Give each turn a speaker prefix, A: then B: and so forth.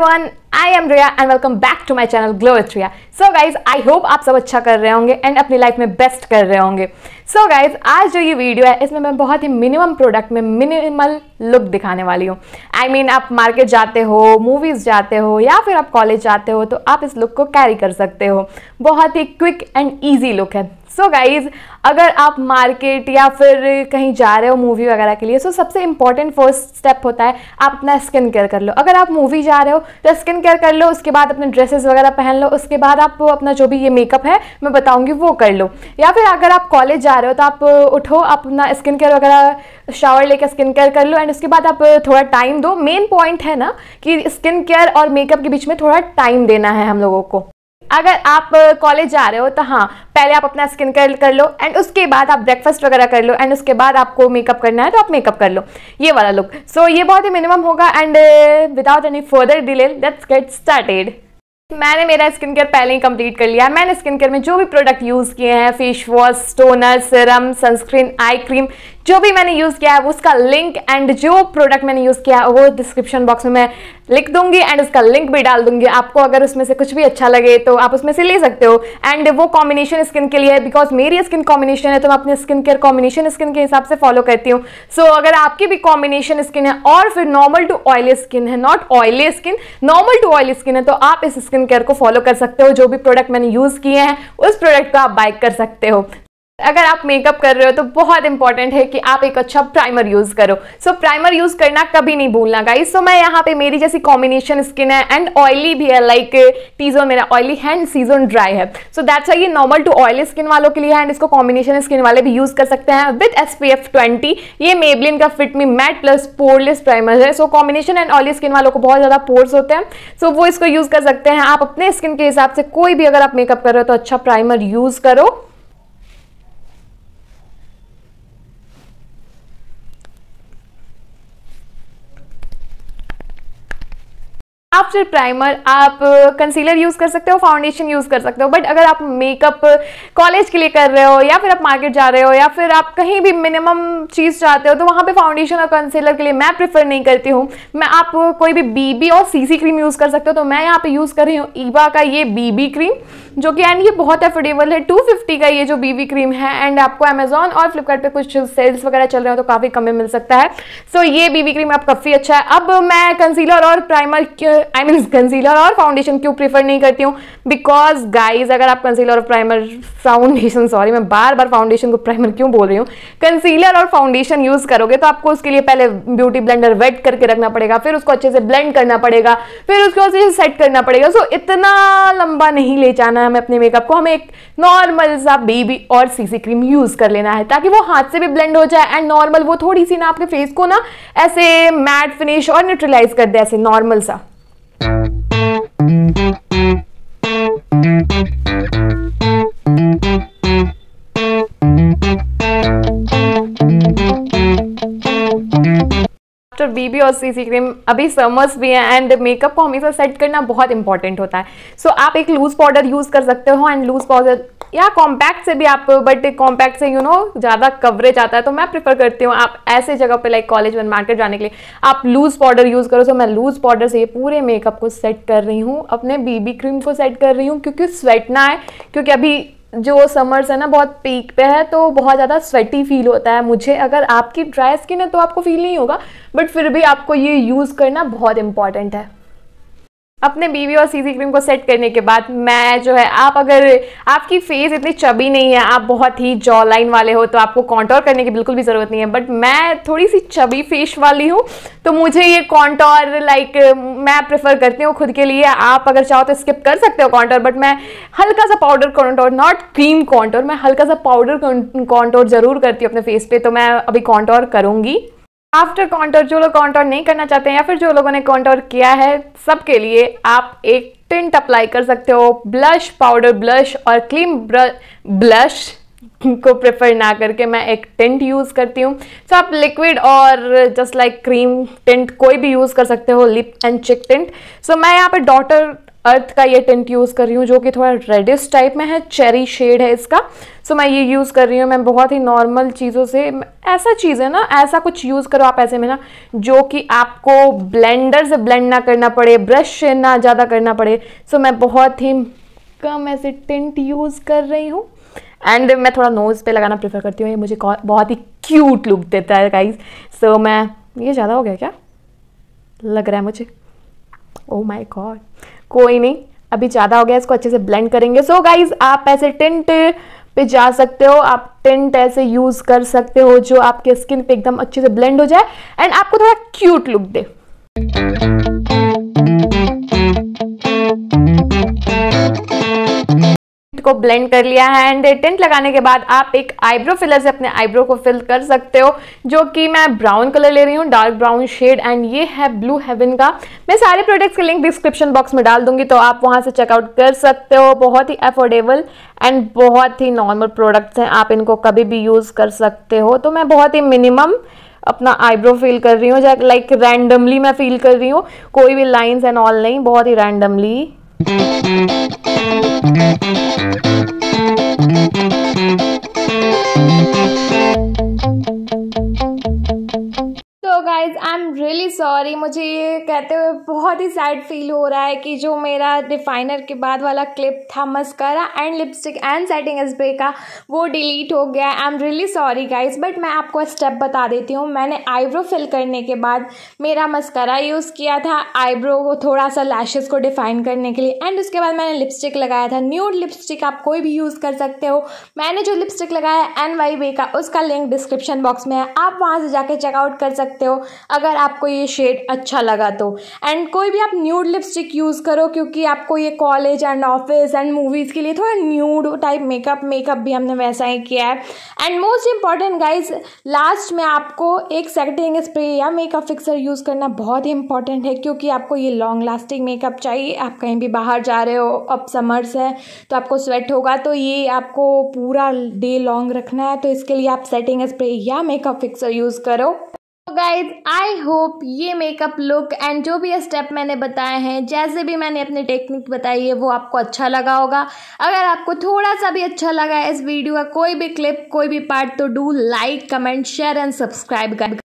A: one I am Riya and welcome back to my channel glow with Riya so guys I hope आप सब अच्छा कर रहे होंगे एंड अपनी लाइफ में बेस्ट कर रहे होंगे so गाइज आज जो ये वीडियो है इसमें मैं बहुत ही मिनिमम प्रोडक्ट में मिनिमल लुक दिखाने वाली हूँ आई मीन आप मार्केट जाते हो मूवीज़ जाते हो या फिर आप कॉलेज जाते हो तो आप इस लुक को कैरी कर सकते हो बहुत ही क्विक एंड ईजी लुक है सो so गाइज अगर आप मार्केट या फिर कहीं जा रहे हो मूवी वगैरह के लिए सो so सबसे इंपॉर्टेंट फर्स्ट स्टेप होता है आप अपना स्किन केयर कर लो अगर आप मूवी जा रहे हो तो स्किन केयर कर लो उसके बाद अपने ड्रेसेस वगैरह पहन लो उसके बाद आप अपना जो भी ये मेकअप है मैं बताऊँगी वो कर लो या फिर अगर आप कॉलेज जा रहे हो तो आप उठो अपना स्किन केयर वगैरह शावर लेकर स्किन केयर कर लो एंड उसके बाद आप थोड़ा टाइम दो मेन पॉइंट है ना कि स्किन केयर और मेकअप के बीच में थोड़ा टाइम देना है हम लोगों को अगर आप कॉलेज जा रहे हो तो हाँ पहले आप अपना स्किन केयर कर लो एंड उसके बाद आप ब्रेकफास्ट वगैरह कर लो एंड उसके बाद आपको मेकअप करना है तो आप मेकअप कर लो ये वाला लुक सो so, ये बहुत ही मिनिमम होगा and without any further delay let's get started मैंने मेरा स्किन केयर पहले ही कंप्लीट कर लिया मैंने स्किन केयर में जो भी प्रोडक्ट यूज़ किए हैं face wash toner serum sunscreen eye cream जो भी मैंने यूज़ किया है उसका लिंक एंड जो प्रोडक्ट मैंने यूज़ किया है वो डिस्क्रिप्शन बॉक्स में मैं लिख दूंगी एंड उसका लिंक भी डाल दूंगी आपको अगर उसमें से कुछ भी अच्छा लगे तो आप उसमें से ले सकते हो एंड वो कॉम्बिनेशन स्किन के लिए है बिकॉज मेरी स्किन कॉम्बिनेशन है तो मैं अपने स्किन केयर कॉम्बिनेशन स्किन के हिसाब से फॉलो करती हूँ सो so, अगर आपकी भी कॉम्बिनेशन स्किन है और फिर नॉर्मल टू ऑयली स्किन है not oily skin normal to oily skin है तो आप इस स्किन केयर को फॉलो कर सकते हो जो भी प्रोडक्ट मैंने यूज़ किए हैं उस प्रोडक्ट को आप बाइक कर सकते हो अगर आप मेकअप कर रहे हो तो बहुत इंपॉर्टेंट है कि आप एक अच्छा प्राइमर यूज करो सो so, प्राइमर यूज करना कभी नहीं भूलना गाइस सो so, मैं यहाँ पे मेरी जैसी कॉम्बिनेशन स्किन है एंड ऑयली भी है लाइक टीजोन मेरा ऑयली है एंड सीजन ड्राई है सो दैट्स आई ये नॉर्मल टू ऑयली स्किन वालों के लिए एंड इसको कॉम्बिनेशन स्किन वाले भी यूज कर सकते हैं with S P F twenty ये मेबलिन का fit me matte plus poreless primer है so combination and oily skin वालों को बहुत ज्यादा पोर्स होते हैं सो so, वो इसको यूज कर सकते हैं आप अपने स्किन के हिसाब से कोई भी अगर आप मेकअप कर रहे हो तो अच्छा प्राइमर यूज करो आफ्टर प्राइमर आप कंसीलर uh, यूज़ कर सकते हो फाउंडेशन यूज़ कर सकते हो बट अगर आप मेकअप कॉलेज uh, के लिए कर रहे हो या फिर आप मार्केट जा रहे हो या फिर आप कहीं भी मिनिमम चीज़ चाहते हो तो वहाँ पे फाउंडेशन और कंसीलर के लिए मैं प्रेफर नहीं करती हूँ मैं आप uh, कोई भी बीबी और सीसी क्रीम यूज़ कर सकते हो तो मैं यहाँ पर यूज़ कर रही हूँ ईवा e का ये बीबी क्रीम जो कि एंड ये बहुत अफोर्डेबल है टू फिफ्टी का ये जो बीवी क्रीम है एंड आपको अमेजोन और फ्लिपकार्ट कुछ सेल्स वगैरह चल रहे हो तो काफ़ी कम में मिल सकता है सो so, ये बीवी क्रीम आप काफ़ी अच्छा है अब मैं कंसीलर और प्राइमर आई मीन कंसीलर और फाउंडेशन क्यों प्रीफर नहीं करती हूँ बिकॉज गाइज अगर आप कंसीलर और प्राइमर फाउंडेशन सॉरी मैं बार बार फाउंडेशन को प्राइमर क्यों बोल रही हूँ कंसीलर और फाउंडेशन यूज़ करोगे तो आपको उसके लिए पहले ब्यूटी ब्लेंडर वेट करके रखना पड़ेगा फिर उसको अच्छे से ब्लेंड करना पड़ेगा फिर उसको अच्छे से सेट करना पड़ेगा सो so, इतना लंबा नहीं ले जाना है हमें अपने मेकअप को हमें एक नॉर्मल सा बेबी और सीसी क्रीम यूज़ कर लेना है ताकि वो हाथ से भी ब्लेंड हो जाए एंड नॉर्मल वो थोड़ी सी ना आपके फेस को ना ऐसे मैट फिनिश और न्यूट्रलाइज कर दे ऐसे नॉर्मल सा भी और सीसी क्रीम अभी समर्स भी हैं एंड मेकअप को हमेशा सेट करना बहुत इंपॉर्टेंट होता है सो so, आप एक लूज पाउडर यूज़ कर सकते हो एंड लूज पाउडर या कॉम्पैक्ट से भी आप बट कॉम्पैक्ट से यू नो ज़्यादा कवरेज आता है तो मैं प्रेफर करती हूँ आप ऐसे जगह पे लाइक कॉलेज वन मार्केट जाने के लिए आप लूज़ पाउडर यूज़ करो सो मैं लूज़ पाउडर से ये पूरे मेकअप को सेट कर रही हूँ अपने बीबी क्रीम को सेट कर रही हूँ क्योंकि स्वेटना है क्योंकि अभी जो समर्स है ना बहुत पीक पे है तो बहुत ज़्यादा स्वेटी फील होता है मुझे अगर आपकी ड्राई स्किन है तो आपको फील नहीं होगा बट फिर भी आपको ये यूज़ करना बहुत इंपॉर्टेंट है अपने बीवी और सीसी क्रीम को सेट करने के बाद मैं जो है आप अगर आपकी फेस इतनी चबी नहीं है आप बहुत ही जॉ लाइन वाले हो तो आपको कॉन्टोर करने की बिल्कुल भी ज़रूरत नहीं है बट मैं थोड़ी सी चबी फेस वाली हूँ तो मुझे ये कॉन्टोर लाइक मैं प्रेफर करती हूँ खुद के लिए आप अगर चाहो तो स्किप कर सकते हो कॉन्टोर बट मैं हल्का सा powder contour not cream contour मैं हल्का सा पाउडर कॉन्टोर ज़रूर करती हूँ अपने फेस पे तो मैं अभी कॉन्टोर करूँगी आफ्टर काउंटर जो लोग कॉन्टोर नहीं करना चाहते हैं या फिर जो लोगों ने कॉन्टोर किया है सबके लिए आप एक टिंट अप्लाई कर सकते हो ब्लश पाउडर ब्लश और क्लीम ब्लश को प्रेफर ना करके मैं एक टिंट यूज़ करती हूँ सो आप लिक्विड और जस्ट लाइक क्रीम टिंट कोई भी यूज़ कर सकते हो lip and cheek tint so मैं यहाँ पर डॉटर अर्थ का ये टेंट यूज़ कर रही हूँ जो कि थोड़ा रेडिश टाइप में है चेरी शेड है इसका सो so, मैं ये यूज़ कर रही हूँ मैं बहुत ही नॉर्मल चीज़ों से ऐसा चीज़ है ना ऐसा कुछ यूज़ करो आप ऐसे में ना जो कि आपको ब्लेंडर से ब्लेंड ना करना पड़े ब्रश से ना ज़्यादा करना पड़े सो so, मैं बहुत ही कम ऐसे टेंट यूज़ कर रही हूँ एंड मैं थोड़ा नोज़ पे लगाना प्रेफर करती हूँ ये मुझे बहुत ही क्यूट लुक देता है गाइज सो so, मैं ये ज़्यादा हो गया क्या लग रहा है मुझे ओ माई गॉड कोई नहीं अभी ज़्यादा हो गया इसको अच्छे से ब्लेंड करेंगे सो so गाइज आप ऐसे टिंट पे जा सकते हो आप टेंट ऐसे यूज़ कर सकते हो जो आपके स्किन पे एकदम अच्छे से ब्लेंड हो जाए एंड आपको थोड़ा क्यूट लुक दे को ब्लेंड कर लिया है एंड टेंट लगाने के बाद आप एक आईब्रो फिलर से अपने आईब्रो को फिल कर सकते हो जो कि मैं ब्राउन कलर ले रही हूँ डार्क ब्राउन शेड एंड ये है ब्लू हेवन का मैं सारे प्रोडक्ट्स के लिंक डिस्क्रिप्शन बॉक्स में डाल दूंगी तो आप वहाँ से चेकआउट कर सकते हो बहुत ही अफोर्डेबल एंड बहुत ही नॉर्मल प्रोडक्ट्स हैं आप इनको कभी भी यूज़ कर सकते हो तो मैं बहुत ही मिनिमम अपना आईब्रो फील कर रही हूँ लाइक रैंडमली मैं फील कर रही हूँ कोई भी लाइंस एंड ऑल नहीं बहुत ही रैंडमली बहुत ही सैड फील हो रहा है कि जो मेरा डिफाइनर के बाद वाला क्लिप था mascara and lipstick and setting spray का वो डिलीट हो गया I am really sorry guys but मैं आपको स्टेप बता देती हूँ मैंने आईब्रो फिल करने के बाद मेरा मस्करा यूज़ किया था आईब्रो को थोड़ा सा लैशेज़ को डिफाइन करने के लिए एंड उसके बाद मैंने लिपस्टिक लगाया था न्यूड लिपस्टिक आप कोई भी यूज़ कर सकते हो मैंने जो लिपस्टिक लगाया है एन वाई वे का उसका लिंक डिस्क्रिप्शन बॉक्स में है आप वहाँ से जाके चेकआउट कर सकते हो अगर आपको ये शेड अच्छा लगा तो एंड कोई कोई भी आप न्यूड लिपस्टिक यूज़ करो क्योंकि आपको ये college and office and movies के लिए थोड़ा न्यूड टाइप मेकअप मेकअप भी हमने वैसा ही किया है and most important guys last में आपको एक सेटिंग स्प्रे या मेकअप फिक्सर यूज़ करना बहुत ही इंपॉर्टेंट है क्योंकि आपको ये लॉन्ग लास्टिंग मेकअप चाहिए आप कहीं भी बाहर जा रहे हो अब समर्स है तो आपको स्वेट होगा तो ये आपको पूरा डे लॉन्ग रखना है तो इसके लिए आप सेटिंग स्प्रे या मेकअप फिक्सर यूज़ करो गाइज आई होप ये मेकअप लुक एंड जो भी स्टेप मैंने बताए हैं जैसे भी मैंने अपनी टेक्निक बताई है वो आपको अच्छा लगा होगा अगर आपको थोड़ा सा भी अच्छा लगा है इस वीडियो का कोई भी क्लिप कोई भी पार्ट तो do like comment share and subscribe